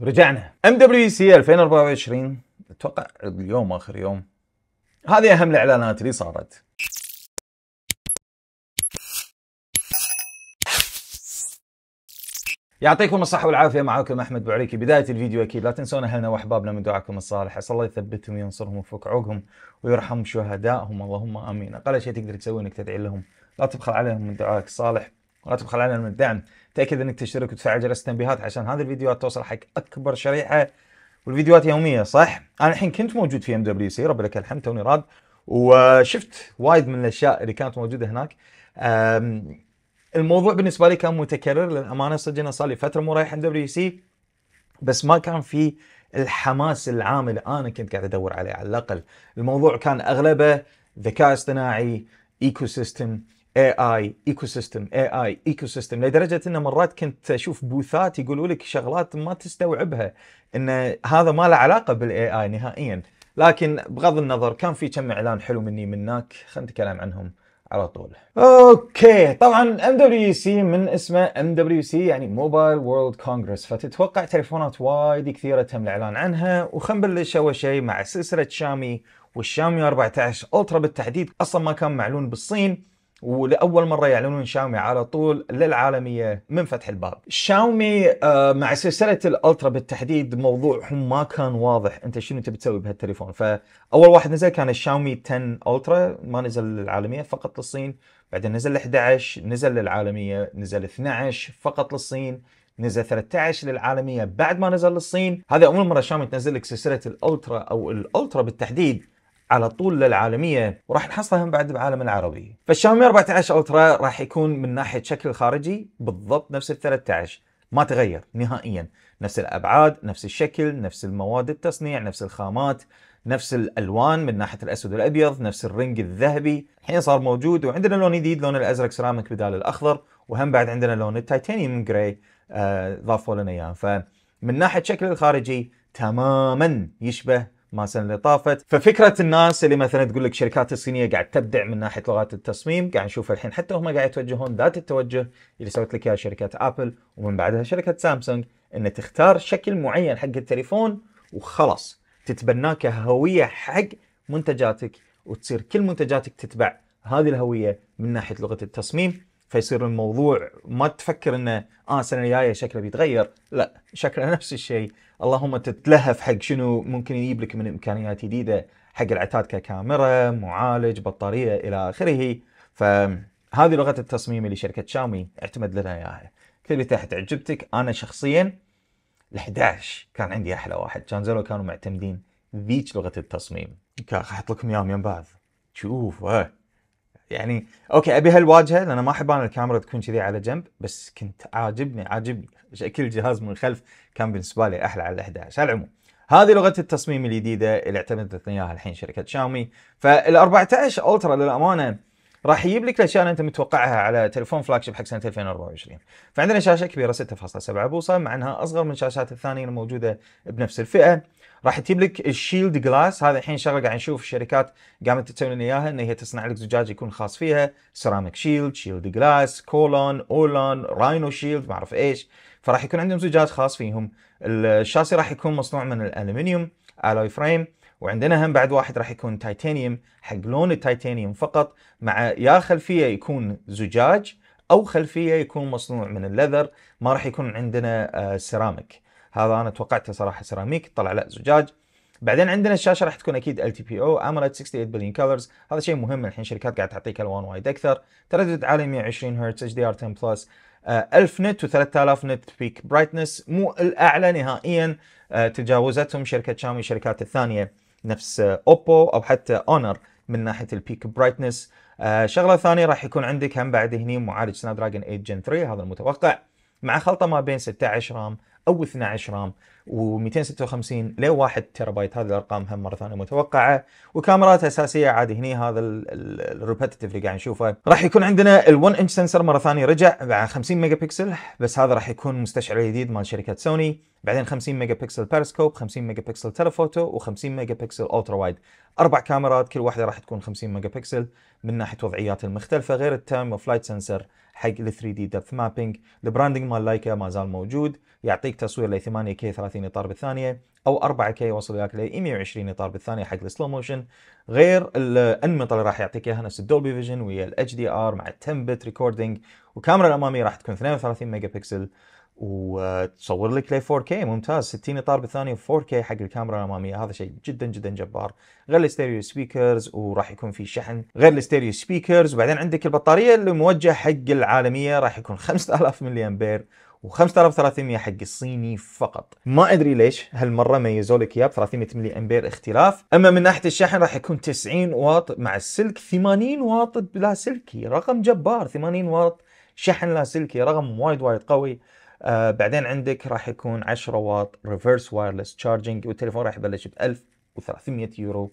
رجعنا ام دبليو سي 2024 اتوقع اليوم اخر يوم هذه اهم الاعلانات اللي صارت يعطيكم الصحة والعافية معاكم أحمد بوعريكي بداية الفيديو أكيد لا تنسون أهلنا وأحبابنا من دعاكم الصالح عسى الله يثبتهم وينصرهم ويفك عوقهم ويرحم شهدائهم اللهم آمين أقل شيء تقدر تسويه إنك تدعي لهم لا تبخل عليهم من دعائك الصالح راتب خلال من الدعم تاكد انك تشترك وتفعل جرس التنبيهات عشان هذه الفيديوهات توصل حق اكبر شريحه والفيديوهات يوميه صح انا الحين كنت موجود في ام دبليو سي رب لك الحمد توني راد وشفت وايد من الاشياء اللي كانت موجوده هناك الموضوع بالنسبه لي كان متكرر للامانه صدق انا صار لي فتره مو رايح ام دبليو سي بس ما كان في الحماس العام اللي انا كنت قاعد ادور عليه على الاقل الموضوع كان اغلبه ذكاء اصطناعي ايكو سيستم اي اي ايكو سيستم اي اي ايكو سيستم لدرجه انه مرات كنت اشوف بوثات يقولوا لك شغلات ما تستوعبها ان هذا ما له علاقه بالاي اي نهائيا لكن بغض النظر كان في كم اعلان حلو مني منك خلينا نتكلم عنهم على طول. اوكي طبعا ام دبليو سي من اسمه ام دبليو سي يعني موبايل وورلد كونغرس فتتوقع تليفونات وايد كثيره تم الاعلان عنها وخلينا نبلش اول شيء مع سلسله شامي والشامي 14 الترا بالتحديد اصلا ما كان معلون بالصين ولاول مره يعلنون شاومي على طول للعالميه من فتح الباب. شاومي آه، مع سلسله الالترا بالتحديد موضوعهم ما كان واضح انت شنو تبي تسوي بهالتليفون، فاول واحد نزل كان الشاومي 10 الترا ما نزل للعالميه فقط للصين، بعدين نزل 11 نزل للعالميه، نزل 12 فقط للصين، نزل 13 للعالميه بعد ما نزل للصين، هذه اول مره شاومي تنزل لك سلسله الالترا او الالترا بالتحديد على طول للعالميه وراح نحصلها من بعد بالعالم العربي فالشاومي 14 الترا راح يكون من ناحيه شكل الخارجي بالضبط نفس ال 13 ما تغير نهائيا نفس الابعاد نفس الشكل نفس المواد التصنيع نفس الخامات نفس الالوان من ناحيه الاسود والابيض نفس الرنج الذهبي الحين صار موجود وعندنا لون جديد لون الازرق سيراميك بدال الاخضر وهم بعد عندنا لون التيتانيوم جراي آه، ضافوا لنا اياه فمن ناحيه شكل الخارجي تماما يشبه ما السنه اللي طافت ففكره الناس اللي مثلا تقول لك الشركات الصينيه قاعد تبدع من ناحيه لغات التصميم قاعد نشوف الحين حتى هم قاعد يتوجهون ذات التوجه اللي سوت لك اياه شركه ابل ومن بعدها شركه سامسونج ان تختار شكل معين حق التليفون وخلاص تتبناه كهويه حق منتجاتك وتصير كل منتجاتك تتبع هذه الهويه من ناحيه لغه التصميم فيصير الموضوع ما تفكر انه اه السنه الجايه شكله بيتغير لا شكله نفس الشيء اللهم تتلهف حق شنو ممكن يجيب لك من امكانيات جديده حق العتاد ككاميرا معالج بطاريه الى اخره فهذه لغه التصميم اللي شركه شاومي اعتمد لنا اياها كل تحت عجبتك انا شخصيا ال11 كان عندي احلى واحد كان زلو كانوا معتمدين ذيك لغه التصميم احط لكم اياهم يم بعض شوف آه. يعني اوكي ابي هالواجهه لان ما احب انا الكاميرا تكون كذي على جنب بس كنت عاجبني عاجبني شكل الجهاز من الخلف كان بالنسبه لي احلى على ال11 على العموم هذه لغه التصميم الجديده اللي اعتمدت اياها الحين شركه شاومي فال14 الترا للامانه راح يجيب لك الاشياء اللي انت متوقعها على تليفون فلاج شيب حق سنه 2024 فعندنا شاشه كبيره 6.7 بوصه مع انها اصغر من الشاشات الثانيه الموجوده بنفس الفئه راح تجيب لك الشيلد جلاس هذا الحين شغله قاعد نشوف الشركات قامت تسوي لنا اياها ان هي تصنع لك زجاج يكون خاص فيها سيراميك شيلد شيلد جلاس كولون اولون راينو شيلد ما اعرف ايش فراح يكون عندهم زجاج خاص فيهم الشاسي راح يكون مصنوع من الالومنيوم الوي فريم وعندنا هم بعد واحد راح يكون تايتانيوم حق لون التايتانيوم فقط مع يا خلفيه يكون زجاج او خلفيه يكون مصنوع من اللذر ما راح يكون عندنا سيراميك آه، هذا انا توقعته صراحه سيراميك طلع لا زجاج بعدين عندنا الشاشه راح تكون اكيد ال تي بي او اموليد 68 بليون كلرز هذا شيء مهم الحين شركات قاعد تعطيك الوان وايد اكثر تردد عالي 120 هرتز اتش دي ار 10 بلس 1000 نت و3000 نت بيك برايتنس مو الاعلى نهائيا آه، تجاوزتهم شركه شاومي الشركات الثانيه نفس اوبو او حتى اونر من ناحيه البيك برايتنس آه شغله ثانيه راح يكون عندك هم بعد هني معالج سناب دراجون 8 جن 3 هذا المتوقع مع خلطه ما بين 16 رام او 12 رام و256 ل 1 تيرا بايت هذه الارقام هم مره ثانيه متوقعه وكاميرات اساسيه عاد هني هذا الريبتتف اللي قاعد نشوفه راح يكون عندنا ال1 انش سنسر مره ثانيه رجع مع 50 ميجا بكسل بس هذا راح يكون مستشعر جديد مال شركه سوني بعدين 50 ميجا بكسل بيرسكوب 50 ميجا بكسل تلفوتو و50 ميجا بكسل الترا وايد اربع كاميرات كل واحده راح تكون 50 ميجا بكسل من ناحيه وضعيات المختلفه غير التايم اوف لايت سنسر حق ال 3 دي دبث مابينج البراندنج مال لايكا ما زال موجود يعطيك تصوير ل 8 كي 30 اطار بالثانيه او 4 كي يوصل وياك ل 120 اطار بالثانيه حق السلو موشن غير الانمطه اللي راح يعطيك اياها نفس الدولبي فيجن ويا الاتش دي ار مع 10 بت ريكوردينج والكاميرا الاماميه راح تكون 32 ميجا بكسل وتصور لك لي 4K ممتاز 60 اطار بالثانيه 4K حق الكاميرا الاماميه هذا شيء جدا جدا جبار غير الستيريو سبيكرز وراح يكون في شحن غير الستيريو سبيكرز وبعدين عندك البطاريه اللي موجه حق العالميه راح يكون 5000 ملي امبير و5300 حق الصيني فقط ما ادري ليش هالمره ميزوا لك اياه ب 300 ملي امبير اختلاف اما من ناحيه الشحن راح يكون 90 واط مع السلك 80 واط لاسلكي رقم جبار 80 واط شحن لاسلكي رقم وايد وايد قوي آه بعدين عندك راح يكون 10 واط ريفرس وايرلس تشارجنج والتليفون راح يبلش ب 1300 يورو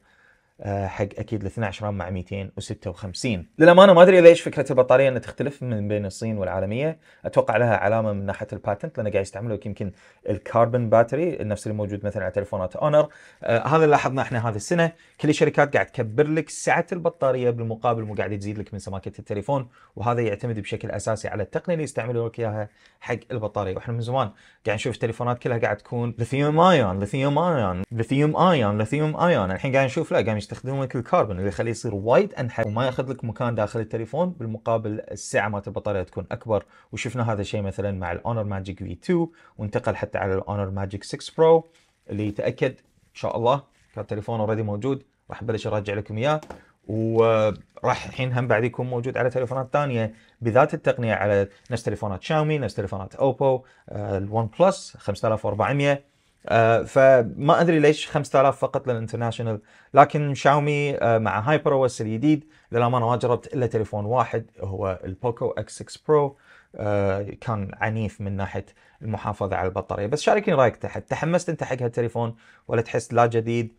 آه، حق اكيد ال 12 رام مع 256 للامانه ما ادري ليش فكره البطاريه انها تختلف من بين الصين والعالميه اتوقع لها علامه من ناحيه الباتنت لان قاعد يستعملوا يمكن الكربون باتري نفس اللي موجود مثلا على تليفونات اونر آه هذا اللي لاحظناه احنا هذه السنه كل الشركات قاعد تكبر لك سعه البطاريه بالمقابل مو قاعد تزيد لك من سماكه التليفون وهذا يعتمد بشكل اساسي على التقنيه اللي يستعملوا لك اياها حق البطاريه واحنا من زمان قاعد نشوف التليفونات كلها قاعد تكون ليثيوم ايون ليثيوم ايون ليثيوم ايون ليثيوم ايون الحين قاعد نشوف لا قاعد يستخدمون لك الكربون اللي يخليه يصير وايد انحف وما ياخذ لك مكان داخل التليفون بالمقابل السعه مالت البطاريه تكون اكبر وشفنا هذا الشيء مثلا مع الاونر ماجيك في 2 وانتقل حتى على الاونر ماجيك 6 برو اللي تاكد ان شاء الله كان تليفون اوريدي موجود راح ابلش ارجع لكم اياه وراح الحين هم بعد يكون موجود على تليفونات ثانيه بذات التقنيه على نفس تليفونات شاومي نفس تليفونات اوبو الون بلس 5400 آه فما ادري ليش 5000 فقط للانترناشونال لكن شاومي آه مع هايبر او اس الجديد للامانه ما جربت الا تليفون واحد هو البوكو اكس 6 برو آه كان عنيف من ناحيه المحافظه على البطاريه بس شاركني رايك تحت تحمست انت حق هالتليفون ولا تحس لا جديد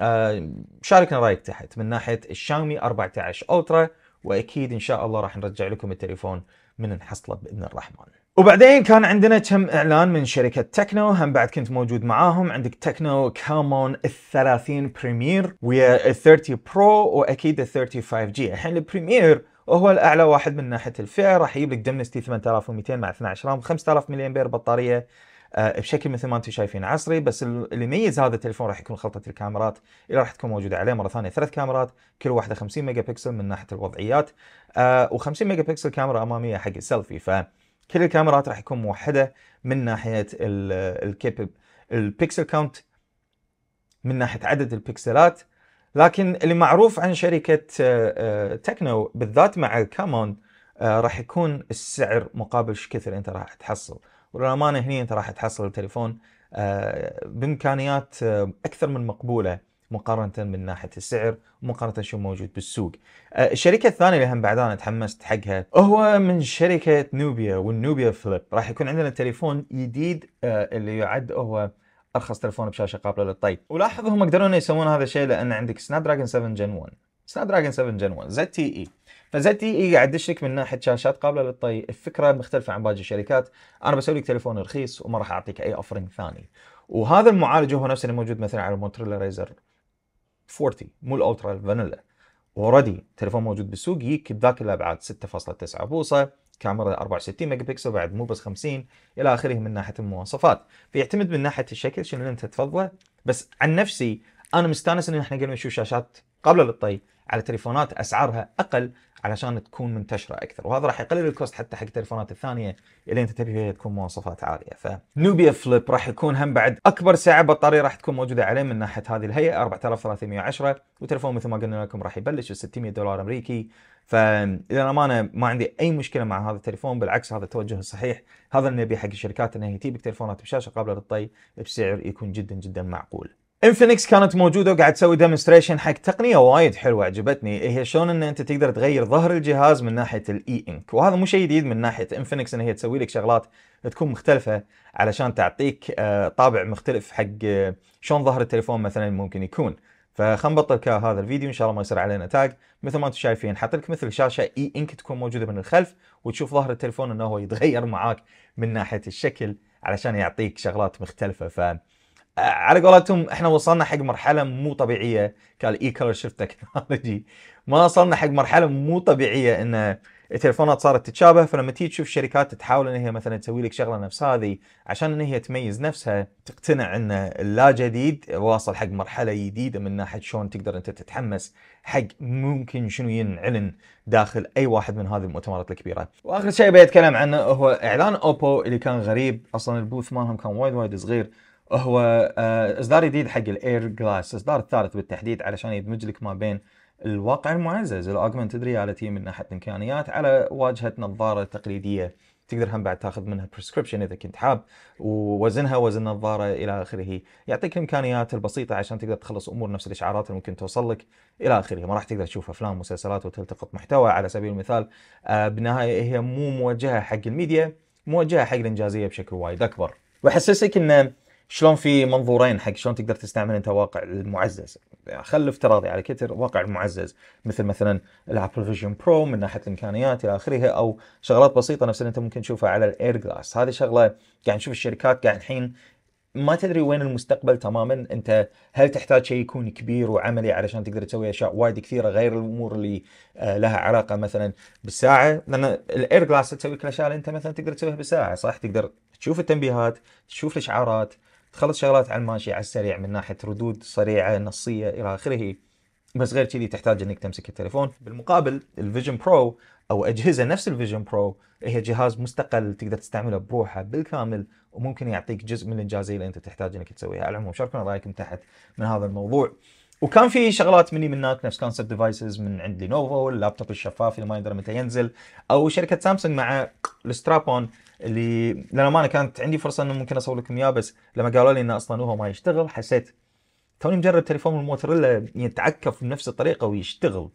آه، شاركنا رايك تحت من ناحيه الشاومي 14 الترا واكيد ان شاء الله راح نرجع لكم التليفون من نحصله باذن الرحمن وبعدين كان عندنا كم اعلان من شركه تكنو هم بعد كنت موجود معاهم عندك تكنو كامون ال 30 بريمير ويا ال 30 برو واكيد ال 35 جي الحين البريمير وهو الاعلى واحد من ناحيه الفئه راح يجيب لك دمنستي 8200 مع 12 رام 5000 ملي امبير بطاريه آه، بشكل مثل ما انتم شايفين عصري بس اللي يميز هذا التليفون راح يكون خلطه الكاميرات اللي راح تكون موجوده عليه مره ثانيه ثلاث كاميرات كل واحده 50 ميجا بكسل من ناحيه الوضعيات آه، و50 ميجا بكسل كاميرا اماميه حق السيلفي ف كل الكاميرات راح يكون موحده من ناحيه الكيب البيكسل كاونت من ناحيه عدد البكسلات لكن اللي معروف عن شركه آه، آه، تكنو بالذات مع كامون آه، راح يكون السعر مقابل ايش كثر انت راح تحصل وللامانه هني انت راح تحصل تليفون بامكانيات اكثر من مقبوله مقارنه من ناحيه السعر ومقارنه شو موجود بالسوق. أه، الشركه الثانيه اللي هم بعد انا تحمست حقها هو من شركه نوبيا والنوبيا فليب راح يكون عندنا تليفون جديد أه، اللي يعد هو ارخص تليفون بشاشه قابله للطي. ولاحظوا هم قدروا يسوون هذا الشيء لان عندك سناب دراجون 7 جن 1 سناب دراجون 7 جن 1 زد تي اي فزد تي اي قاعد يشرك من ناحيه شاشات قابله للطي الفكره مختلفه عن باقي الشركات انا بسوي لك تليفون رخيص وما راح اعطيك اي اوفرنج ثاني وهذا المعالج هو نفسه اللي موجود مثلا على المونتريلا ريزر 40 مو الالترا الفانيلا اوريدي تليفون موجود بالسوق يجيك بذاك الابعاد 6.9 بوصه كاميرا 64 ميجا بكسل بعد مو بس 50 الى اخره من ناحيه المواصفات فيعتمد من ناحيه الشكل شنو اللي انت تفضله بس عن نفسي انا مستانس ان احنا قاعدين نشوف شاشات قابله للطي على تليفونات اسعارها اقل علشان تكون منتشره اكثر وهذا راح يقلل الكوست حتى حق التليفونات الثانيه اللي انت تبي فيها تكون مواصفات عاليه فنوبيا فليب راح يكون هم بعد اكبر سعه بطاريه راح تكون موجوده عليه من ناحيه هذه الهيئه 4310 وتليفون مثل ما قلنا لكم راح يبلش ب 600 دولار امريكي فاذا الامانه ما عندي اي مشكله مع هذا التليفون بالعكس هذا التوجه الصحيح هذا اللي نبيه حق الشركات انها تجيبك تليفونات بشاشه قابله للطي بسعر يكون جدا جدا معقول انفينكس كانت موجوده وقاعد تسوي ديمونستريشن حق تقنيه وايد حلوه عجبتني إيه، هي شلون ان انت تقدر تغير ظهر الجهاز من ناحيه الاي انك وهذا مو شيء جديد من ناحيه انفينكس ان هي تسوي لك شغلات تكون مختلفه علشان تعطيك آه، طابع مختلف حق آه، شلون ظهر التليفون مثلا ممكن يكون فخلنا نبطل هذا الفيديو ان شاء الله ما يصير علينا تاج مثل ما انتم شايفين حاط لك مثل شاشه اي انك تكون موجوده من الخلف وتشوف ظهر التليفون انه هو يتغير معاك من ناحيه الشكل علشان يعطيك شغلات مختلفه ف آه، على قولتهم احنا وصلنا حق مرحله مو طبيعيه كالاي كلر شيفت تكنولوجي ما وصلنا حق مرحله مو طبيعيه ان التليفونات صارت تتشابه فلما تيجي تشوف شركات تحاول ان هي مثلا تسوي لك شغله نفس هذه عشان ان هي تميز نفسها تقتنع ان اللا جديد واصل حق مرحله جديده من ناحيه شلون تقدر انت تتحمس حق ممكن شنو ينعلن داخل اي واحد من هذه المؤتمرات الكبيره. واخر شيء بيتكلم عنه هو اعلان اوبو اللي كان غريب اصلا البوث مالهم كان وايد وايد صغير هو آه، اصدار جديد حق الاير جلاس اصدار الثالث بالتحديد علشان يدمج لك ما بين الواقع المعزز الاوجمنتد رياليتي من ناحيه الامكانيات على واجهه نظاره تقليديه تقدر هم بعد تاخذ منها بريسكربشن اذا كنت حاب ووزنها وزن نظاره الى اخره يعطيك الامكانيات البسيطه عشان تقدر تخلص امور نفس الاشعارات اللي ممكن توصل لك الى اخره ما راح تقدر تشوف افلام ومسلسلات وتلتقط محتوى على سبيل المثال آه، بالنهايه هي مو موجهه حق الميديا موجهه حق الانجازيه بشكل وايد اكبر واحسسك انه شلون في منظورين حق شلون تقدر تستعمل انت واقع المعزز يعني خل افتراضي على كتر واقع المعزز مثل مثلا الابل فيجن برو من ناحيه الامكانيات الى اخره او شغلات بسيطه نفس اللي انت ممكن تشوفها على الاير جلاس هذه شغله قاعد يعني نشوف الشركات قاعد الحين ما تدري وين المستقبل تماما انت هل تحتاج شيء يكون كبير وعملي علشان تقدر تسوي اشياء وايد كثيره غير الامور اللي آه، لها علاقه مثلا بالساعه لان الاير جلاس تسوي كل الاشياء اللي انت مثلا تقدر تسويها بالساعه صح تقدر تشوف التنبيهات تشوف الاشعارات تخلص شغلات على الماشي على السريع من ناحيه ردود سريعه نصيه الى اخره بس غير كذي تحتاج انك تمسك التليفون بالمقابل الفيجن برو او اجهزه نفس الفيجن برو هي جهاز مستقل تقدر تستعمله بروحه بالكامل وممكن يعطيك جزء من الانجازيه اللي انت تحتاج انك تسويها على العموم شاركونا رايكم تحت من هذا الموضوع وكان في شغلات مني من هناك نفس كونسبت ديفايسز من عند لينوفو اللابتوب الشفاف اللي ما يدري متى ينزل او شركه سامسونج مع الستراب اون اللي للامانه كانت عندي فرصه انه ممكن اصور لكم اياه بس لما قالوا لي انه اصلا هو ما يشتغل حسيت توني مجرب تليفون الموتوريلا يتعكف بنفس الطريقه ويشتغل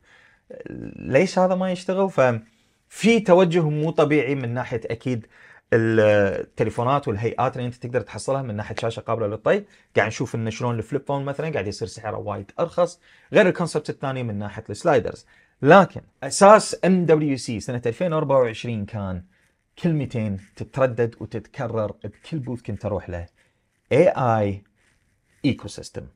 ليش هذا ما يشتغل ففي توجه مو طبيعي من ناحيه اكيد التليفونات والهيئات اللي انت تقدر تحصلها من ناحيه شاشه قابله للطي قاعد نشوف انه شلون الفليب فون مثلا قاعد يصير سعره وايد ارخص غير الكونسبت الثاني من ناحيه السلايدرز لكن اساس ام دبليو سي سنه 2024 كان كلمتين تتردد وتتكرر بكل بوث كنت اروح له اي اي ايكو سيستم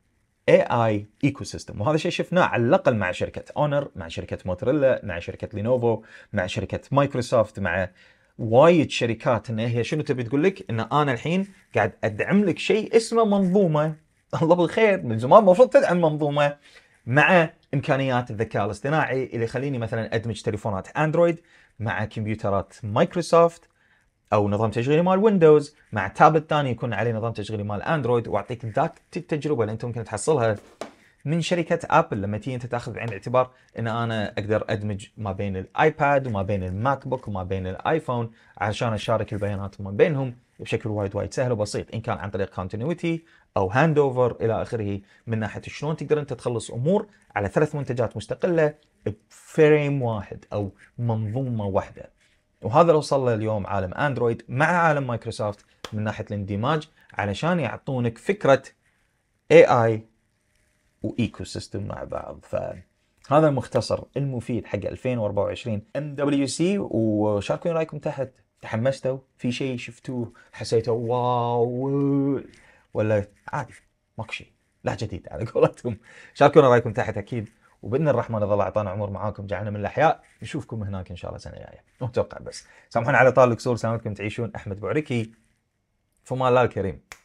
اي اي ايكو سيستم وهذا الشيء شفناه على الاقل مع شركه اونر مع شركه موتريلا مع شركه لينوفو مع شركه مايكروسوفت مع وايد شركات ان هي شنو تبي تقول لك ان انا الحين قاعد ادعم لك شيء اسمه منظومه الله بالخير من زمان المفروض تدعم منظومه مع امكانيات الذكاء الاصطناعي اللي يخليني مثلا ادمج تليفونات اندرويد مع كمبيوترات مايكروسوفت او نظام تشغيلي مال ويندوز مع تابلت ثاني يكون عليه نظام تشغيلي مال اندرويد واعطيك ذات التجربه اللي انت ممكن تحصلها من شركه ابل لما تيجي انت تاخذ بعين الاعتبار ان انا اقدر ادمج ما بين الايباد وما بين الماك بوك وما بين الايفون عشان اشارك البيانات ما بينهم بشكل وايد وايد سهل وبسيط ان كان عن طريق كونتينيوتي او هاند اوفر الى اخره من ناحيه شلون تقدر انت تخلص امور على ثلاث منتجات مستقله بفريم واحد او منظومه واحده وهذا اللي وصل له اليوم عالم اندرويد مع عالم مايكروسوفت من ناحيه الاندماج علشان يعطونك فكره اي اي وايكو سيستم مع بعض فهذا المختصر المفيد حق 2024 ام دبليو سي وشاركوني رايكم تحت تحمستوا في شيء شفتوه حسيتوا واو ولا عادي ماكو شيء لا جديد على قولتهم شاركونا رايكم تحت اكيد وباذن الرحمن اذا الله اعطانا عمر معاكم جعلنا من الاحياء نشوفكم هناك ان شاء الله سنه جايه متوقع بس سامحونا على طال الكسور سلامتكم تعيشون احمد بعركي فما الله الكريم